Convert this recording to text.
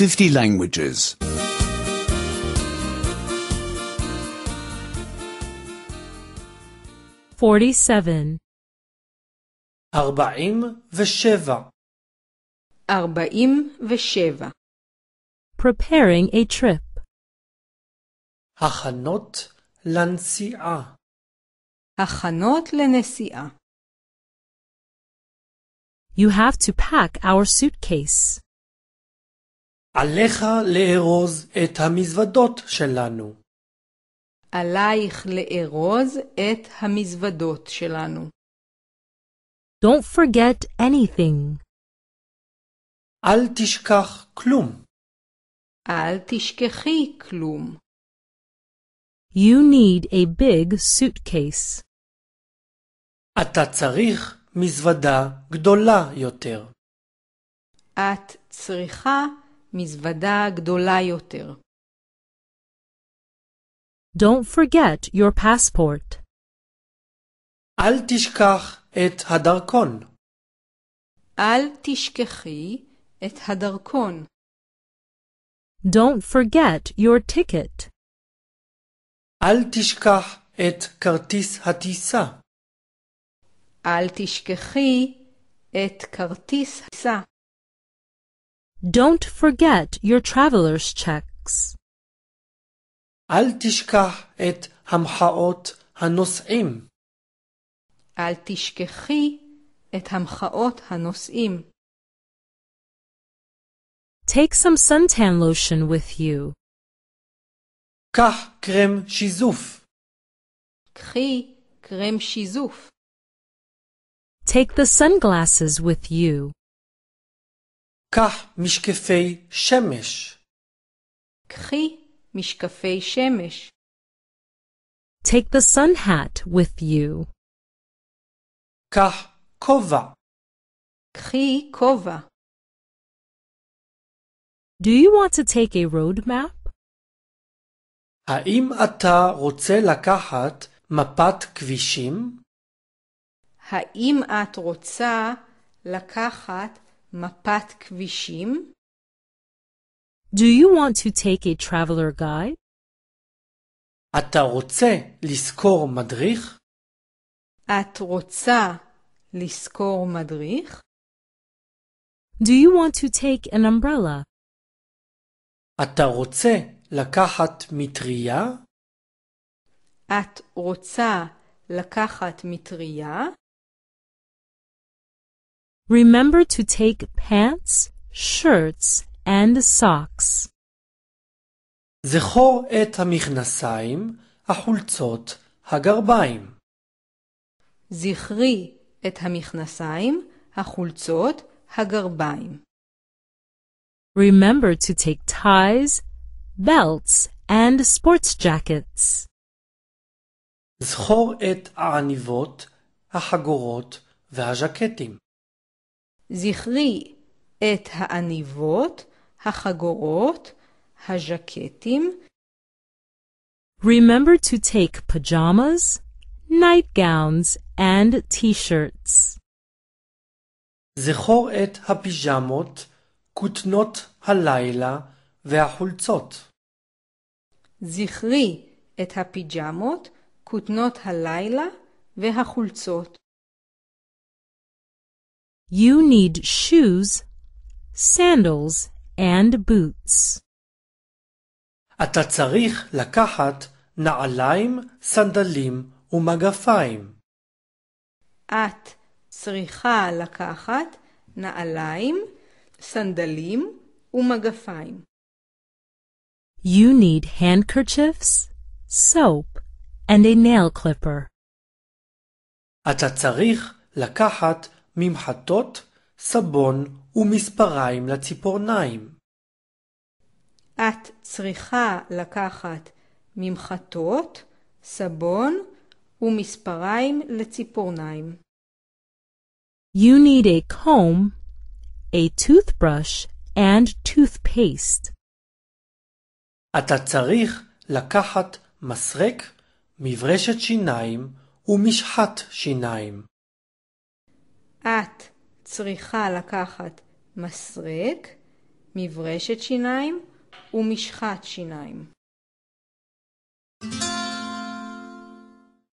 50 languages. 47 Arbaim Vesheva. Preparing a trip. הכנות לנסיעה. הכנות לנסיעה. You have to pack our suitcase. עליך לארוז את המזוודות שלנו. עלייך לארוז את המזוודות שלנו. Don't forget anything. אל תשכח כלום. אל תשכחי כלום. You need a big suitcase. אתה צריך מזוודה גדולה יותר. את צריכה מזוודה גדולה יותר. Don't forget your passport. אל תשכח את הדרכון. אל תשכחי את הדרכון. Don't forget your ticket. אל תשכח את כרטיס הטיסה. אל תשכחי את כרטיס הטיסה. Don't forget your traveler's checks. אל תשכח את המחאות הנוסעים. אל תשכחי את המחאות הנוסעים. Take some suntan lotion with you. קח קרם שיזוף. קחי קרם שיזוף. Take the sunglasses with you. קח משקפי שמש. קחי משקפי שמש. Take the sun hat with you. קח כובע. קחי כובע. Do you want to take a road map? האם אתה רוצה לקחת מפת כבישים? האם את רוצה לקחת Mapat kvishim. Do you want to take a traveler guide? Ata rotze liskor madrich? At rotza liskor madrich? Do you want to take an umbrella? Ata rotze lakachat mitriya? At rotza לקחת מטריה Remember to take pants, shirts, and socks. זכור את המכנסיים, החולצות, הגרביים. זכרי את המכנסיים, החולצות, הגרביים. Remember to take ties, belts, and sports jackets. זכור את העניבות, החגורות והז'קטים. זכרי את העניבות, החגורות, הז'קטים. Remember to take pajamas, nightgowns and t-shirts. זכור את הפיג'מות, כותנות הלילה והחולצות. זכרי את הפיג'מות, כותנות הלילה והחולצות. You need shoes, sandals, and boots. אתה צריך לקחת נעליים, סנדלים ומגפיים. את צריכה לקחת נעליים, סנדלים ומגפיים. You need handkerchiefs, soap, and a nail clipper. אתה צריך לקחת ממחטות, סבון ומספריים לציפורניים. את צריכה לקחת ממחטות, סבון ומספריים לציפורניים. You need a comb, a toothbrush and toothpaste. אתה צריך לקחת מסרק, מברשת שיניים ומשחת שיניים. את צריכה לקחת מסרק, מברשת שיניים ומשחת שיניים.